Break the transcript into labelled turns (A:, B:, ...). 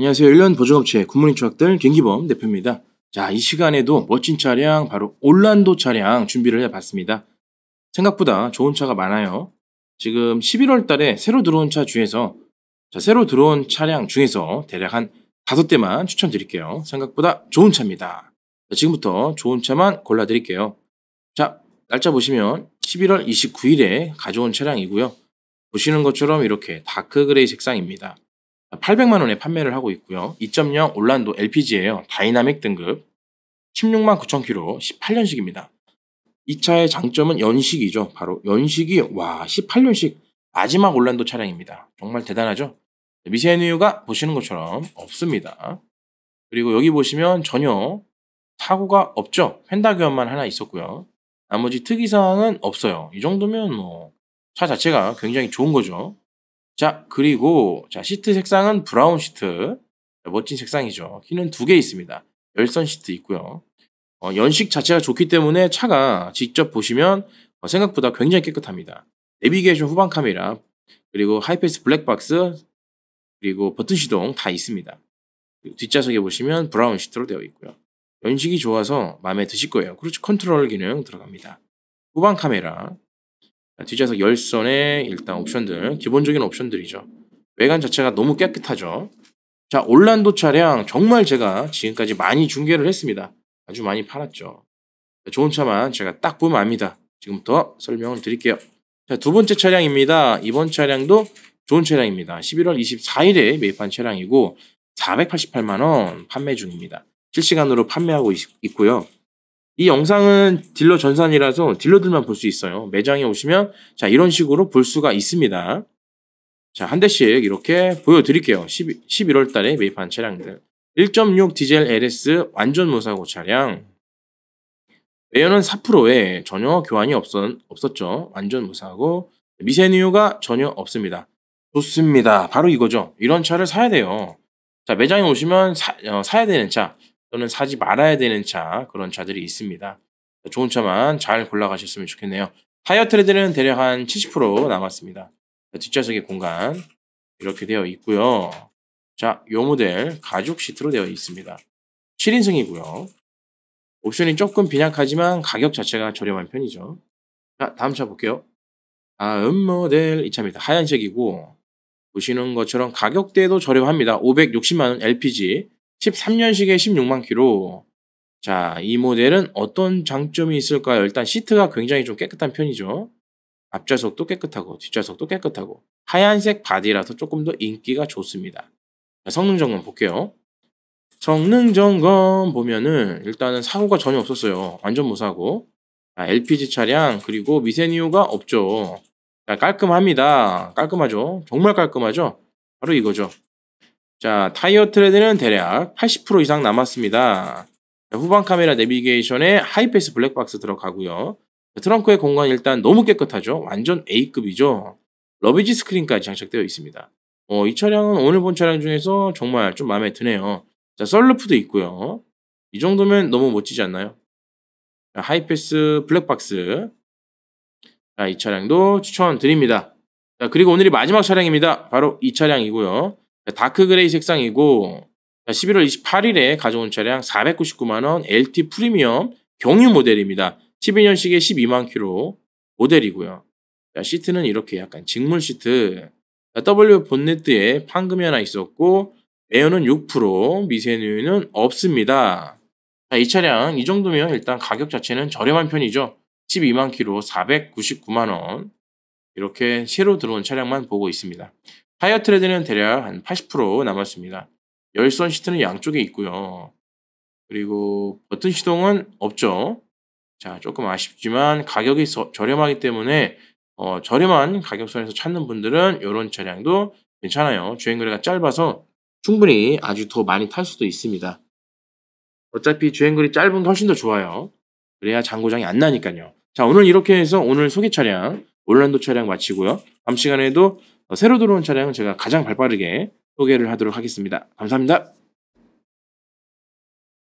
A: 안녕하세요. 1년 보증업체 굿모닝 추학들 김기범 대표입니다. 자, 이 시간에도 멋진 차량, 바로 올란도 차량 준비를 해봤습니다. 생각보다 좋은 차가 많아요. 지금 11월 달에 새로 들어온 차 중에서, 자, 새로 들어온 차량 중에서 대략 한 5대만 추천드릴게요. 생각보다 좋은 차입니다. 자, 지금부터 좋은 차만 골라드릴게요. 자, 날짜 보시면 11월 29일에 가져온 차량이고요. 보시는 것처럼 이렇게 다크그레이 색상입니다. 800만 원에 판매를 하고 있고요. 2.0 올란도 LPG예요. 다이나믹 등급 16만 9천 킬로 18년식입니다. 이 차의 장점은 연식이죠. 바로 연식이 와 18년식 마지막 올란도 차량입니다. 정말 대단하죠. 미세한이유가 보시는 것처럼 없습니다. 그리고 여기 보시면 전혀 사고가 없죠. 펜다 교환만 하나 있었고요. 나머지 특이사항은 없어요. 이 정도면 뭐차 자체가 굉장히 좋은 거죠. 자, 그리고 자 시트 색상은 브라운 시트. 멋진 색상이죠. 키는 두 개 있습니다. 열선 시트 있고요. 어, 연식 자체가 좋기 때문에 차가 직접 보시면 어, 생각보다 굉장히 깨끗합니다. 내비게이션 후방 카메라, 그리고 하이패스 블랙박스, 그리고 버튼 시동 다 있습니다. 뒷좌석에 보시면 브라운 시트로 되어 있고요. 연식이 좋아서 마음에 드실 거예요. 그렇죠. 컨트롤 기능 들어갑니다. 후방 카메라, 뒷좌석 열선에 일단 옵션들 기본적인 옵션들이죠. 외관 자체가 너무 깨끗하죠. 자 올란도 차량 정말 제가 지금까지 많이 중계를 했습니다. 아주 많이 팔았죠. 좋은 차만 제가 딱 보면 압니다. 지금부터 설명을 드릴게요. 자, 두 번째 차량입니다. 이번 차량도 좋은 차량입니다. 11월 24일에 매입한 차량이고 488만 원 판매 중입니다. 실시간으로 판매하고 있, 고요 이 영상은 딜러 전산이라서 딜러들만 볼 수 있어요. 매장에 오시면 자 이런 식으로 볼 수가 있습니다. 자한 대씩 이렇게 보여드릴게요. 1 1월 달에 매입한 차량들 1.6 디젤 LS 완전 무사고 차량 매연은 4%에 전혀 교환이 없었, 없었죠. 완전 무사고 미세누유가 전혀 없습니다. 좋습니다. 바로 이거죠. 이런 차를 사야 돼요. 자 매장에 오시면 사, 어, 사야 되는 차 또는 사지 말아야 되는 차 그런 차들이 있습니다. 좋은 차만 잘 골라가셨으면 좋겠네요. 타이어 트레드는 대략 한 70% 남았습니다. 뒷좌석의 공간 이렇게 되어 있고요. 자, 요 모델 가죽 시트로 되어 있습니다. 7인승이고요. 옵션이 조금 빈약하지만 가격 자체가 저렴한 편이죠. 자, 다음 차 볼게요. 다음 모델 이 차입니다. 하얀색이고 보시는 것처럼 가격대도 저렴합니다. 560만원 LPG 13년식에 16만 키로. 자, 이 모델은 어떤 장점이 있을까요? 일단 시트가 굉장히 좀 깨끗한 편이죠. 앞좌석도 깨끗하고 뒷좌석도 깨끗하고 하얀색 바디라서 조금 더 인기가 좋습니다. 자, 성능 점검 볼게요. 성능 점검 보면은 일단은 사고가 전혀 없었어요. 완전 무사고. 자, LPG 차량 그리고 미세니오가 없죠. 자, 깔끔합니다. 깔끔하죠. 정말 깔끔하죠. 바로 이거죠. 자, 타이어 트레드는 대략 80% 이상 남았습니다. 후방 카메라 내비게이션에 하이패스 블랙박스 들어가고요. 트렁크의 공간 일단 너무 깨끗하죠. 완전 A급이죠. 러비지 스크린까지 장착되어 있습니다. 어, 이 차량은 오늘 본 차량 중에서 정말 좀 마음에 드네요. 자, 썰루프도 있고요. 이 정도면 너무 멋지지 않나요? 자, 하이패스 블랙박스. 자, 이 차량도 추천드립니다. 자, 그리고 오늘이 마지막 차량입니다. 바로 이 차량이고요. 다크 그레이 색상이고 11월 28일에 가져온 차량 499만원 LT 프리미엄 경유 모델입니다. 12년식에 12만 키로 모델이고요. 시트는 이렇게 약간 직물 시트 W 본네트에 판금이 하나 있었고 에어는 6% 미세누유는 없습니다. 이 차량 이 정도면 일단 가격 자체는 저렴한 편이죠. 12만 키로 499만원 이렇게 새로 들어온 차량만 보고 있습니다. 타이어 트레드는 대략 한 80% 남았습니다. 열선 시트는 양쪽에 있고요. 그리고 버튼 시동은 없죠. 자, 조금 아쉽지만 가격이 서, 저렴하기 때문에 어, 저렴한 가격선에서 찾는 분들은 이런 차량도 괜찮아요. 주행거리가 짧아서 충분히 아주 더 많이 탈 수도 있습니다. 어차피 주행거리 짧은 게 훨씬 더 좋아요. 그래야 장고장이 안 나니까요. 자, 오늘 이렇게 해서 오늘 소개 차량, 올랜도 차량 마치고요. 다음 시간에도 어, 새로 들어온 차량은 제가 가장 발빠르게 소개를 하도록 하겠습니다. 감사합니다.